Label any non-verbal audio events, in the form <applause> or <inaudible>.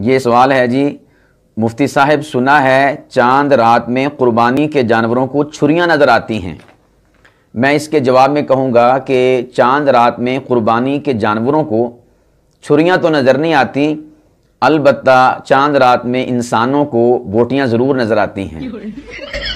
ये सवाल है जी मुफ्ती साहब सुना है चांद रात में कुर्बानी के जानवरों को छुरियाँ नज़र आती हैं मैं इसके जवाब में कहूँगा कि चांद रात में कुर्बानी के जानवरों को छुरियाँ तो नज़र नहीं आती अलबत्ता चांद रात में इंसानों को बोटियाँ ज़रूर नज़र आती हैं <laughs>